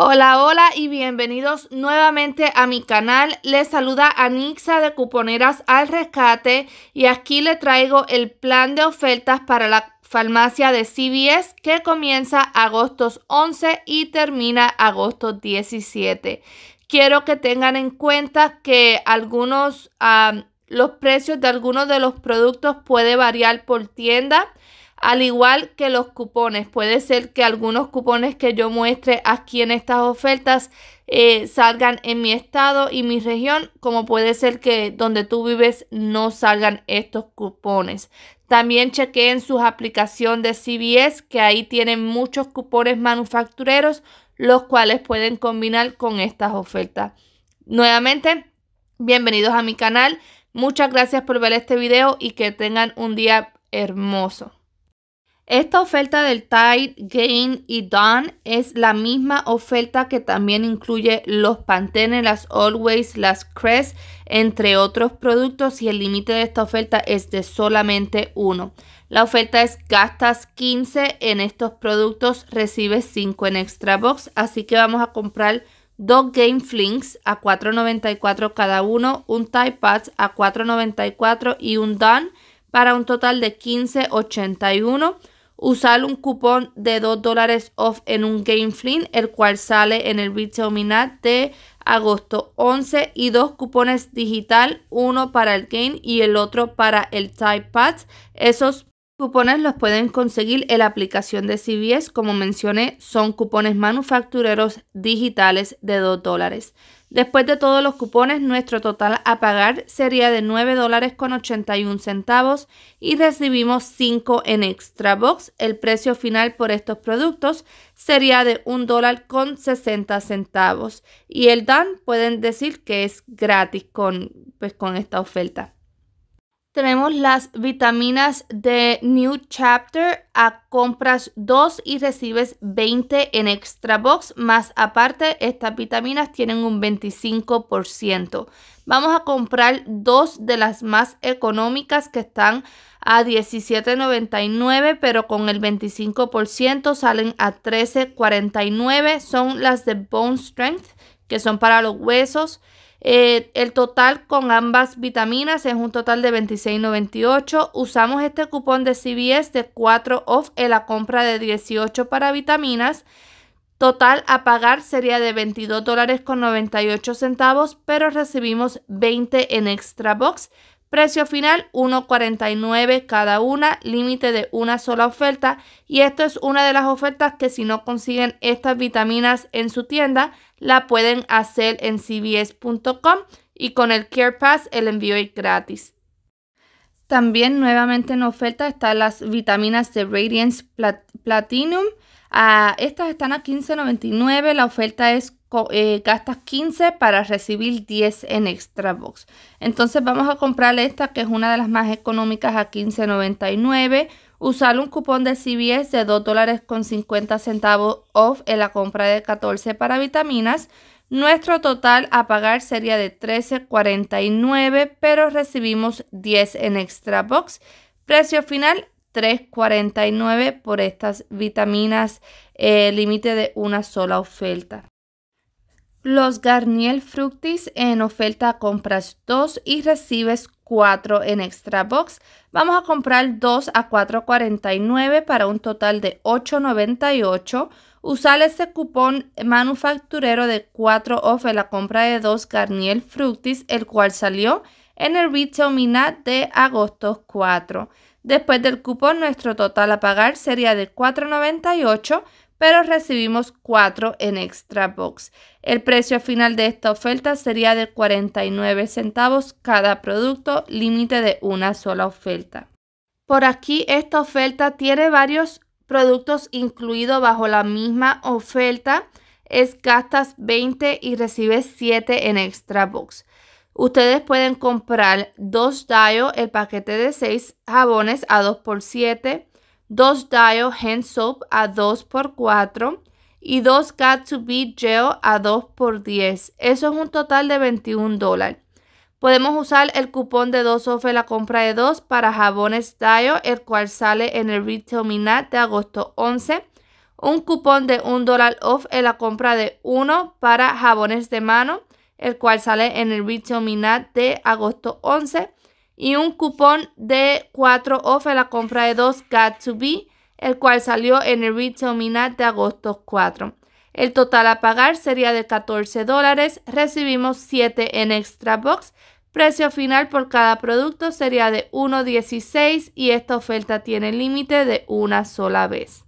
Hola, hola y bienvenidos nuevamente a mi canal. Les saluda Anixa de Cuponeras al Rescate y aquí le traigo el plan de ofertas para la farmacia de CBS que comienza agosto 11 y termina agosto 17. Quiero que tengan en cuenta que algunos, los precios de algunos de los productos puede variar por tienda. Al igual que los cupones, puede ser que algunos cupones que yo muestre aquí en estas ofertas eh, salgan en mi estado y mi región, como puede ser que donde tú vives no salgan estos cupones. También chequeen sus aplicación de CBS, que ahí tienen muchos cupones manufactureros, los cuales pueden combinar con estas ofertas. Nuevamente, bienvenidos a mi canal. Muchas gracias por ver este video y que tengan un día hermoso. Esta oferta del Tide, Gain y Dawn es la misma oferta que también incluye los Pantene, las Always, las Crest, entre otros productos y el límite de esta oferta es de solamente uno. La oferta es gastas 15 en estos productos, recibes 5 en extra box, así que vamos a comprar dos Game Flings a $4.94 cada uno, un Tide Pads a $4.94 y un Dawn para un total de $15.81 usar un cupón de 2 dólares off en un Game el cual sale en el Retail de agosto 11 y dos cupones digital, uno para el Game y el otro para el Typepad. Esos Cupones los pueden conseguir en la aplicación de CBS. Como mencioné, son cupones manufactureros digitales de 2 dólares. Después de todos los cupones, nuestro total a pagar sería de 9 dólares con 81 centavos y recibimos 5 en extra box. El precio final por estos productos sería de 1 dólar con 60 centavos y el DAN pueden decir que es gratis con, pues, con esta oferta tenemos las vitaminas de New Chapter a compras 2 y recibes 20 en extra box, más aparte estas vitaminas tienen un 25%. Vamos a comprar dos de las más económicas que están a 17.99, pero con el 25% salen a 13.49. Son las de Bone Strength, que son para los huesos. Eh, el total con ambas vitaminas es un total de $26.98. Usamos este cupón de CBS de 4 off en la compra de 18 para vitaminas. Total a pagar sería de $22.98, dólares pero recibimos 20 en extra box Precio final 1.49 cada una, límite de una sola oferta y esto es una de las ofertas que si no consiguen estas vitaminas en su tienda, la pueden hacer en cbs.com y con el Care Pass el envío es gratis. También nuevamente en oferta están las vitaminas de Radiance Platinum. Ah, estas están a $15.99, la oferta es eh, gastas 15 para recibir 10 en extra box. Entonces vamos a comprar esta que es una de las más económicas a 15.99. Usar un cupón de CBS de 2 dólares con 50 centavos off en la compra de 14 para vitaminas. Nuestro total a pagar sería de 13.49, pero recibimos 10 en extra box. Precio final 3.49 por estas vitaminas, el eh, límite de una sola oferta. Los Garnier Fructis en oferta compras 2 y recibes 4 en extra box. Vamos a comprar 2 a 4.49 para un total de 8.98. Usar este cupón manufacturero de 4 off en la compra de 2 Garnier Fructis, el cual salió en el retail minat de agosto 4. Después del cupón, nuestro total a pagar sería de 4.98 pero recibimos 4 en Extra Box. El precio final de esta oferta sería de 49 centavos cada producto, límite de una sola oferta. Por aquí esta oferta tiene varios productos incluidos bajo la misma oferta. Es gastas 20 y recibes 7 en Extra Box. Ustedes pueden comprar dos Dio, el paquete de 6 jabones a 2 por 7 2 DIO Hand Soap a 2x4 y 2 Got to Be Gel a 2x10. Eso es un total de 21 dólares. Podemos usar el cupón de 2 off en la compra de 2 para jabones DIO, el cual sale en el retail minat de agosto 11. Un cupón de 1 dólar off en la compra de 1 para jabones de mano, el cual sale en el retail minat de agosto 11 y un cupón de 4 off en la compra de 2 Got to Be, el cual salió en el retail minat de agosto 4. El total a pagar sería de 14 dólares, recibimos 7 en extra box. Precio final por cada producto sería de 1.16 y esta oferta tiene límite de una sola vez.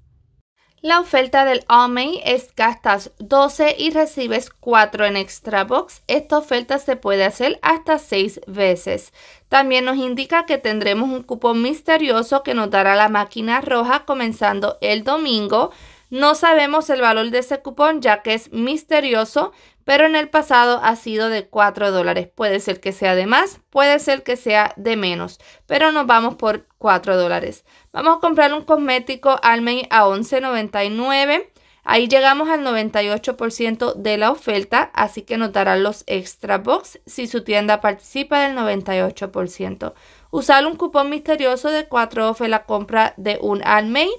La oferta del All es gastas 12 y recibes 4 en Extra Box. Esta oferta se puede hacer hasta 6 veces. También nos indica que tendremos un cupón misterioso que nos dará la máquina roja comenzando el domingo no sabemos el valor de ese cupón ya que es misterioso, pero en el pasado ha sido de 4 dólares. Puede ser que sea de más, puede ser que sea de menos, pero nos vamos por 4 dólares. Vamos a comprar un cosmético Almay a 11.99. Ahí llegamos al 98% de la oferta, así que notarán los extra box si su tienda participa del 98%. Usar un cupón misterioso de 4 off en la compra de un Almay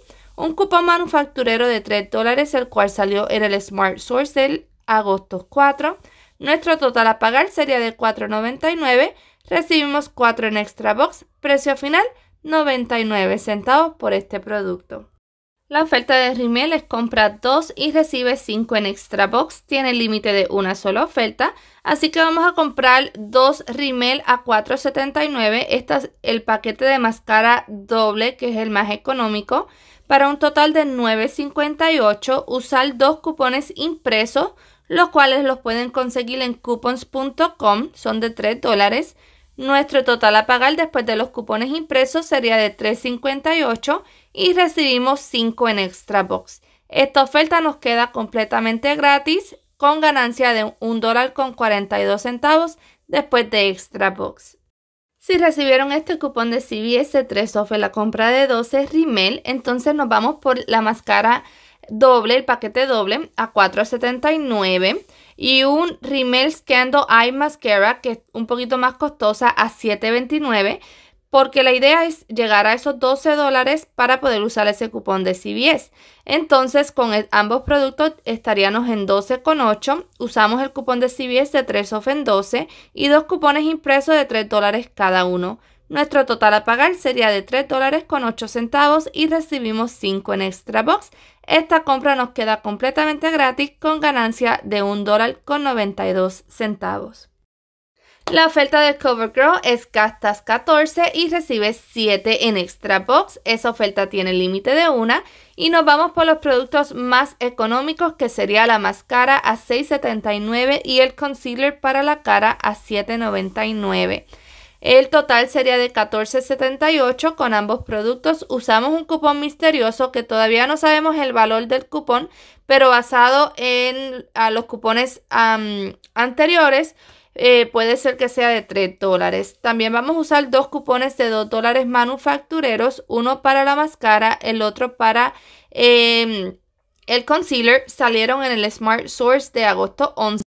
un cupón manufacturero de 3 dólares, el cual salió en el Smart Source del agosto 4. Nuestro total a pagar sería de 4.99. Recibimos 4 en Extra Box. Precio final 99 centavos por este producto. La oferta de Rimmel es compra 2 y recibe 5 en Extra Box. Tiene límite de una sola oferta. Así que vamos a comprar 2 Rimmel a $4.79. Este es el paquete de máscara doble, que es el más económico. Para un total de $9.58, usar dos cupones impresos, los cuales los pueden conseguir en coupons.com. Son de $3 dólares. Nuestro total a pagar después de los cupones impresos sería de $3.58 y recibimos 5 en Extra Box. Esta oferta nos queda completamente gratis con ganancia de $1.42 dólar con centavos después de Extra Box. Si recibieron este cupón de CBS 3 off la compra de 12 Rimmel, entonces nos vamos por la máscara doble, el paquete doble a 479 y un Rimmel Scandal Eye Mascara, que es un poquito más costosa, a $7.29, porque la idea es llegar a esos 12 dólares para poder usar ese cupón de CBS. Entonces, con ambos productos estaríamos en 12,8. Usamos el cupón de CBS de 3 off en 12 y dos cupones impresos de 3 dólares cada uno nuestro total a pagar sería de 3 dólares con 8 centavos y recibimos 5 en extra box. Esta compra nos queda completamente gratis con ganancia de 1 dólar con 92 centavos. La oferta de CoverGirl es castas 14 y recibes 7 en extra box. Esa oferta tiene límite de una y nos vamos por los productos más económicos que sería la máscara a 6.79 y el concealer para la cara a 7.99. El total sería de $14.78 con ambos productos. Usamos un cupón misterioso que todavía no sabemos el valor del cupón, pero basado en los cupones anteriores, eh, puede ser que sea de 3 dólares. También vamos a usar dos cupones de 2 dólares manufactureros, uno para la máscara, el otro para... Em, el concealer salieron en el Smart Source de agosto 11.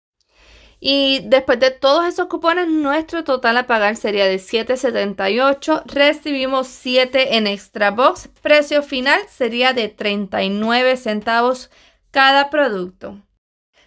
Y después de todos esos cupones, nuestro total a pagar sería de $7.78. Recibimos 7 en Extra Box. Precio final sería de 39 centavos cada producto.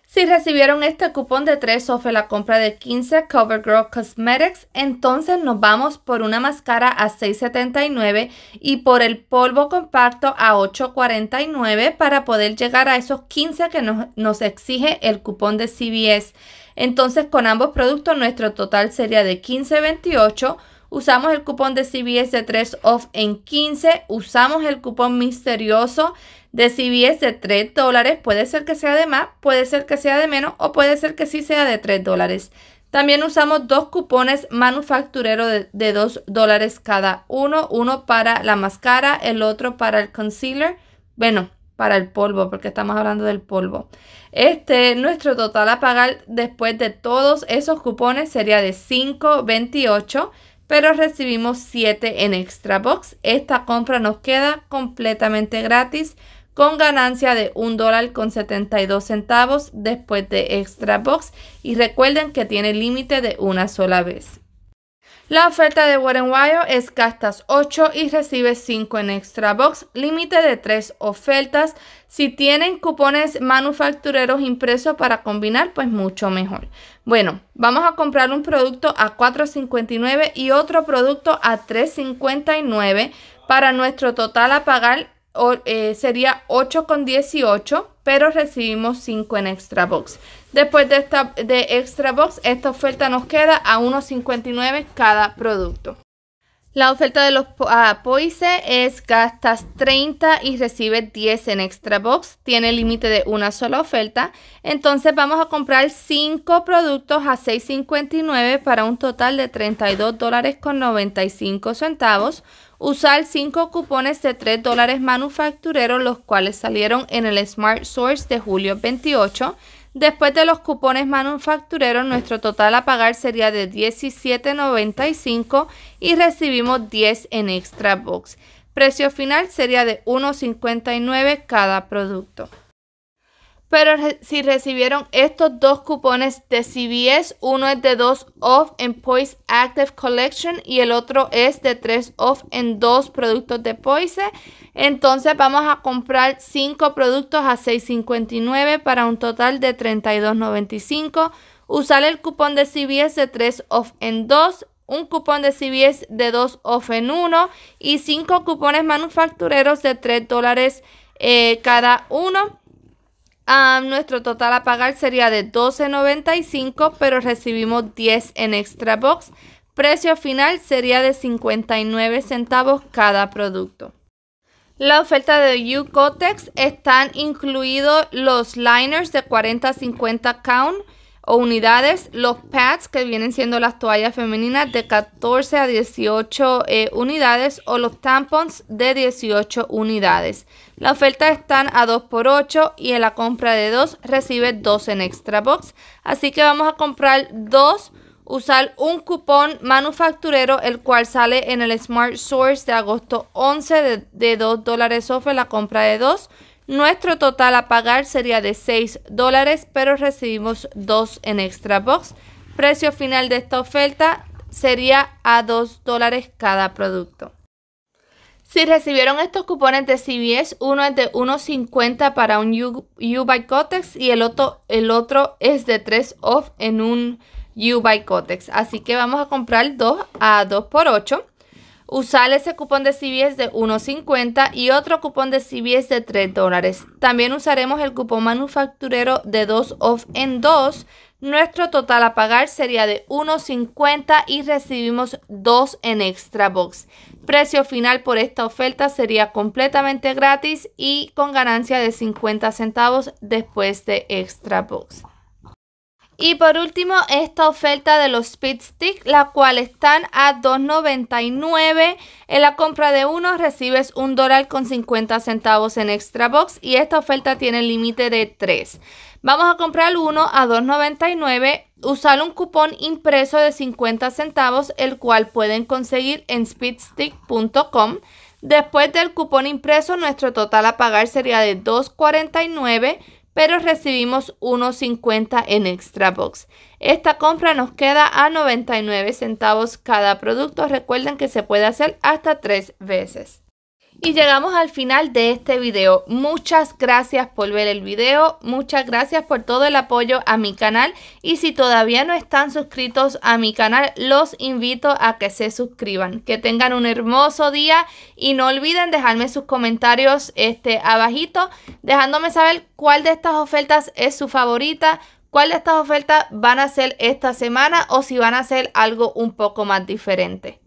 Si recibieron este cupón de 3 off la compra de 15 CoverGirl Cosmetics, entonces nos vamos por una máscara a $6.79 y por el polvo compacto a $8.49 para poder llegar a esos 15 que nos, nos exige el cupón de CVS. Entonces, con ambos productos, nuestro total sería de 15.28. Usamos el cupón de CBS de 3 off en 15. Usamos el cupón misterioso de CBS de 3 dólares. Puede ser que sea de más, puede ser que sea de menos o puede ser que sí sea de 3 dólares. También usamos dos cupones manufacturero de, de 2 dólares cada uno. Uno para la máscara, el otro para el concealer. Bueno, para el polvo, porque estamos hablando del polvo. Este, nuestro total a pagar después de todos esos cupones sería de 5.28, pero recibimos 7 en extra box. Esta compra nos queda completamente gratis con ganancia de un dólar con 72 centavos después de extra box y recuerden que tiene límite de una sola vez. La oferta de Warren Wild es castas 8 y recibes 5 en Extra Box, límite de 3 ofertas. Si tienen cupones manufactureros impresos para combinar, pues mucho mejor. Bueno, vamos a comprar un producto a 4.59 y otro producto a 3.59 para nuestro total a pagar eh, sería 8 con 18, pero recibimos 5 en extra box. Después de, esta, de extra box, esta oferta nos queda a 1,59 cada producto. La oferta de los ah, Poise es gastas 30 y recibes 10 en extra box. Tiene límite de una sola oferta. Entonces vamos a comprar 5 productos a 6.59 para un total de $32.95. dólares Usar 5 cupones de 3 dólares manufactureros, los cuales salieron en el Smart Source de julio 28. Después de los cupones manufactureros, nuestro total a pagar sería de $17.95 y recibimos 10 en extra box. Precio final sería de $1.59 cada producto. Pero si recibieron estos dos cupones de CBS, uno es de 2 off en Poise Active Collection y el otro es de 3 off en 2 productos de Poise. Entonces vamos a comprar 5 productos a $6.59 para un total de $32.95. Usar el cupón de CBS de 3 off en 2 un cupón de CBS de 2 off en 1 y 5 cupones manufactureros de 3 dólares eh, cada uno. Ah, nuestro total a pagar sería de $12.95, pero recibimos 10 en extra box. Precio final sería de 59 centavos cada producto. La oferta de Ucotex están incluidos los liners de 40-50 count o unidades. Los pads, que vienen siendo las toallas femeninas, de 14 a 18 eh, unidades. O los tampons de 18 unidades. La oferta están a 2x8 y en la compra de 2 recibe 2 en extra box. Así que vamos a comprar 2 usar un cupón manufacturero, el cual sale en el Smart Source de agosto 11 de, 2 dólares off la compra de 2 nuestro total a pagar sería de 6 dólares, pero recibimos 2 en extra box. Precio final de esta oferta sería a 2 dólares cada producto. Si recibieron estos cupones de CBS, uno es de 1.50 para un U, bike Cotex y el otro, el otro es de 3 off en un U by Cotex. Así que vamos a comprar 2 a 2 por 8 usar ese cupón de CBS de 1.50 y otro cupón de CVS de 3 dólares. También usaremos el cupón manufacturero de 2 off en 2. Nuestro total a pagar sería de 1.50 y recibimos 2 en extra box. Precio final por esta oferta sería completamente gratis y con ganancia de 50 centavos después de extra box. Y por último, esta oferta de los Speed Stick, la cual están a $2.99. En la compra de uno recibes un dólar con 50 centavos en Extra Box y esta oferta tiene límite de 3. Vamos a comprar uno a $2.99, usar un cupón impreso de 50 centavos, el cual pueden conseguir en speedstick.com. Después del cupón impreso, nuestro total a pagar sería de $2.49 pero recibimos 1.50 en extra box. Esta compra nos queda a 99 centavos cada producto. Recuerden que se puede hacer hasta tres veces. Y llegamos al final de este video. Muchas gracias por ver el video, muchas gracias por todo el apoyo a mi canal y si todavía no están suscritos a mi canal, los invito a que se suscriban. Que tengan un hermoso día y no olviden dejarme sus comentarios este, abajito, dejándome saber cuál de estas ofertas es su favorita, cuál de estas ofertas van a ser esta semana o si van a ser algo un poco más diferente.